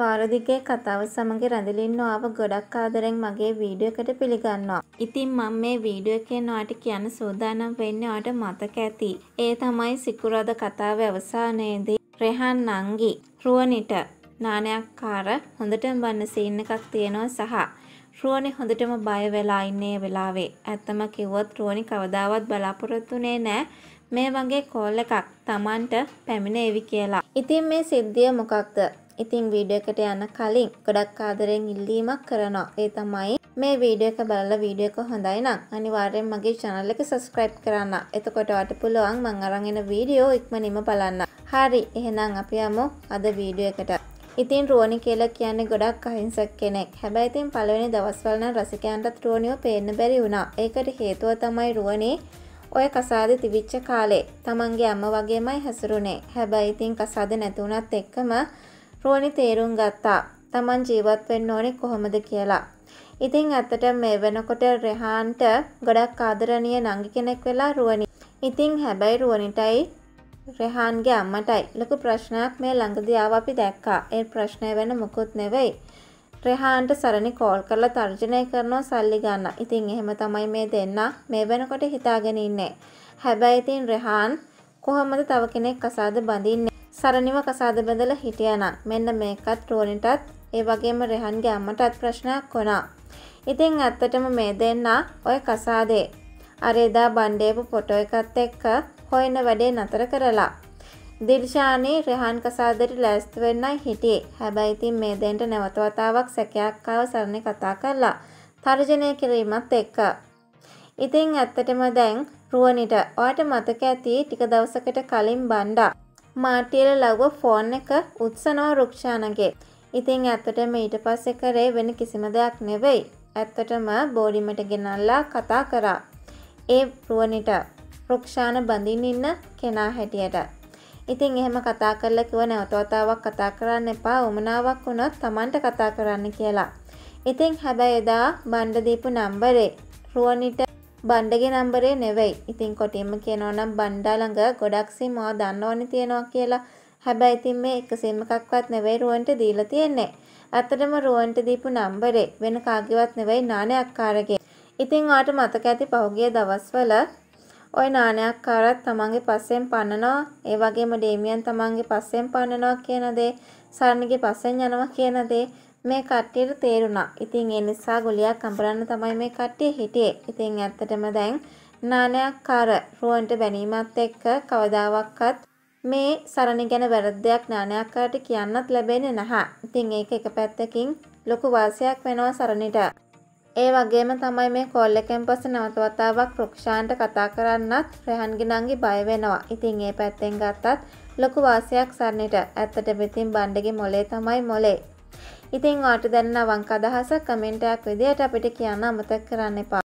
පාරදිගේ කතාව සමඟ රැඳලින් නොආව ගොඩක් ආදරෙන් මගේ වීඩියෝ එකට පිළිගන්නවා. ඉතින් මම මේ වීඩියෝ එකෙන් ඔයාට කියන්න සූදානම් වෙන්නේ ඔයාට මතක ඇති. ඒ තමයි සිකුරාද කතාවේ අවසානයේදී රෙහන් නංගි රුවනිට නානයක්කාර හොඳටම බන්න සීන් එකක් තියෙනවා සහ රුවනි හොඳටම බය වෙලා ඉන්නේ වෙලාවේ. ඇත්තම කිව්වොත් රුවනි කවදාවත් බලාපොරොත්තුනේ නෑ මේ වගේ කෝල් එකක් Tamanට පැමිණේවි කියලා. ඉතින් මේ සිද්ධිය මොකක්ද? ඉතින් වීඩියෝ එකට යන කලින් ගොඩක් ආදරෙන් ඉල්ලීමක් කරනවා. ඒ තමයි මේ වීඩියෝ එක බලලා වීඩියෝ එක හොඳයි නම් අනිවාර්යෙන් මගේ channel එක subscribe කරන්න. එතකොට වට පුළුවන් මං අරන් එන වීඩියෝ ඉක්මනින්ම බලන්න. හරි, එහෙනම් අපි යමු අද වීඩියෝ එකට. ඉතින් රෝනි කියලා කියන්නේ ගොඩක් අහිංසක කෙනෙක්. හැබැයි ඉතින් පළවෙනි දවස්වල නම් රසිකයන්ටත් රෝනිව පේන්න බැරි වුණා. ඒකට හේතුව තමයි රෝනි ඔය කසාද තිබිච්ච කාලේ තමන්ගේ අම්ම වගේමයි හැසිරුනේ. හැබැයි ඉතින් කසාද නැතුණත් එක්කම රුවනි තේරුම් ගත්තා. තමන් ජීවත් වෙන්න ඕනේ කොහොමද කියලා. ඉතින් ඇත්තට මේ වෙනකොට රෙහාන්ට ගොඩක් ආදරණීය නංගි කෙනෙක් වෙලා රුවනි. ඉතින් හැබැයි රුවනිටයි රෙහාන්ගේ අම්මටයි ලොකු ප්‍රශ්නයක් මේ ළඟදී ආව අපි දැක්කා. ඒ ප්‍රශ්නය වෙන මුකුත් නෙවෙයි. රෙහාන්ට සරණි කෝල් කරලා තර්ජනය කරනවා සල්ලි ගන්න. ඉතින් එහෙම තමයි මේ දෙන්න මේ වෙනකොට හිතාගෙන ඉන්නේ. හැබැයි ඉතින් රෙහාන් කොහොමද තව කෙනෙක් කසාද බඳින්නේ? සරණිව කසාද බඳල හිටියනම් මෙන්න මේකත් රෝනිටත් ඒ වගේම රෙහන්ගේ අම්මටත් ප්‍රශ්නයක් වුණා. ඉතින් ඇත්තටම මේ දෙන්න ඔය කසාදේ. අරේදා බණ්ඩේපු පොටෝ එකත් එක්ක හොයන වැඩේ නතර කරලා. දිර්ශානී රෙහන් කසාදට ලෑස්ති වෙන්නයි හිටියේ. හැබැයි ඉතින් මේ දෙන්නට නැවත වතාවක් සැකයක් ආව සරණි කතා කළා. තර්ජනය කිරීමත් එක්ක. ඉතින් ඇත්තටම දැන් රුවනිට ඔයාට මතක ඇති ටික දවසකට කලින් බණ්ඩා මාටියල ලව්ව ෆෝන් එක උත්සනෝ රුක්ෂානගේ. ඉතිං ඇත්තටම ඊට පස්සෙ කරේ වෙන කිසිම දෙයක් නෙවෙයි. ඇත්තටම බෝඩිමට ගෙනල්ලා කතා කරා. ඒ පුවනිට රුක්ෂාන බඳින් ඉන්න කෙනා හැටියට. ඉතින් එහෙම කතා කරලා කිව නැවතවතාවක් කතා කරන්න එපා උමනාවක් වුණොත් තමන්ට කතා කරන්න කියලා. ඉතින් හැබැයි එදා බණ්ඩදීපු නම්බරේ රුවනිට බණ්ඩගේ නම්බරේ නෙවෙයි. ඉතින් කොටින්ම කියනවා නම් බණ්ඩා ළඟ ගොඩක් සිම් මා දන්න ඕනේ තියනවා කියලා. හැබැයි ඉතින් මේ එක සිම් එකක්වත් නෙවෙයි රුවන්ට දීලා තියෙන්නේ. ඇත්තටම රුවන්ට දීපු නම්බරේ වෙන කාගේවත් නෙවෙයි නානයක්කාරගේ. ඉතින් ඔයාට මතක ඇති පහුගිය දවස්වල ඔය නානයක්කාරත් තමන්ගේ පස්සෙන් පන්නනවා. ඒ වගේම ඩේමියන් තමන්ගේ පස්සෙන් පන්නනවා කියන දේ, සරණගේ පස්සෙන් යනවා කියන දේ මේ කට්ටියට තේරුණා. ඉතින් ඒ නිසා ගොලියක් කඹරන්න තමයි මේ කට්ටිය හිටියේ. ඉතින් ඇත්තටම දැන් නානයක්කාර රුවන්ට බැනීමත් එක්ක කවදාවක්වත් මේ සරණ ගැන වැරද්දයක් නානයක්කාරට කියන්නත් ලැබෙන්නේ නැහැ. ඉතින් ඒක එක පැත්තකින් ලොකු වාසියක් වෙනවා සරණට. ඒ වගේම තමයි මේ කෝල් එකෙන් පස්සේ නැවත වතාවක් රුක්ෂාන්ට කතා කරන්නත් රහන්ගේ නංගි බය වෙනවා. ඉතින් ඒ පැත්තෙන් ගත්තත් ලොකු වාසියක් සරණට. ඇත්තටම ඉතින් බණ්ඩගේ මොලේ තමයි මොලේ. ඉතින් වාට දැන්න අවංක අදහසක් කමෙන්ටයක් විදියට අපිට කියන්න අමතක් කරන්න එපා